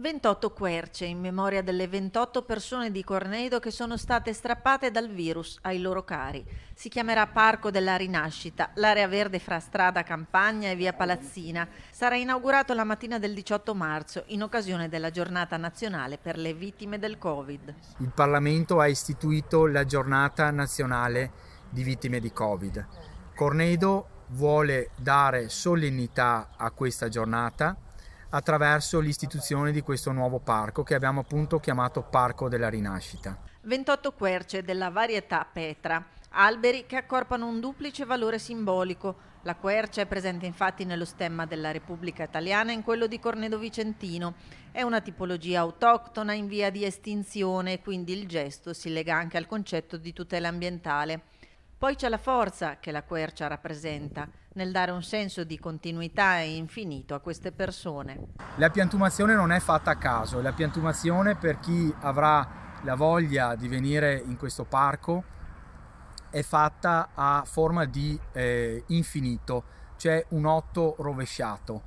28 querce in memoria delle 28 persone di Cornedo che sono state strappate dal virus ai loro cari. Si chiamerà Parco della Rinascita, l'area verde fra strada Campagna e via Palazzina. Sarà inaugurato la mattina del 18 marzo in occasione della giornata nazionale per le vittime del Covid. Il Parlamento ha istituito la giornata nazionale di vittime di Covid. Cornedo vuole dare solennità a questa giornata attraverso l'istituzione di questo nuovo parco che abbiamo appunto chiamato Parco della Rinascita. 28 querce della varietà Petra, alberi che accorpano un duplice valore simbolico. La quercia è presente infatti nello stemma della Repubblica Italiana e in quello di Cornedo Vicentino. È una tipologia autoctona in via di estinzione, quindi il gesto si lega anche al concetto di tutela ambientale. Poi c'è la forza che la quercia rappresenta nel dare un senso di continuità e infinito a queste persone. La piantumazione non è fatta a caso, la piantumazione per chi avrà la voglia di venire in questo parco è fatta a forma di eh, infinito, cioè un otto rovesciato.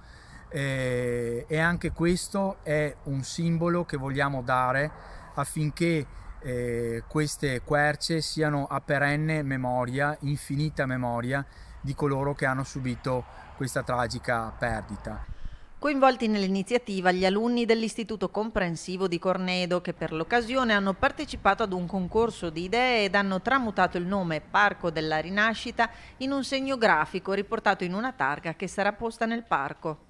Eh, e anche questo è un simbolo che vogliamo dare affinché eh, queste querce siano a perenne memoria, infinita memoria di coloro che hanno subito questa tragica perdita. Coinvolti nell'iniziativa gli alunni dell'Istituto Comprensivo di Cornedo che per l'occasione hanno partecipato ad un concorso di idee ed hanno tramutato il nome Parco della Rinascita in un segno grafico riportato in una targa che sarà posta nel parco.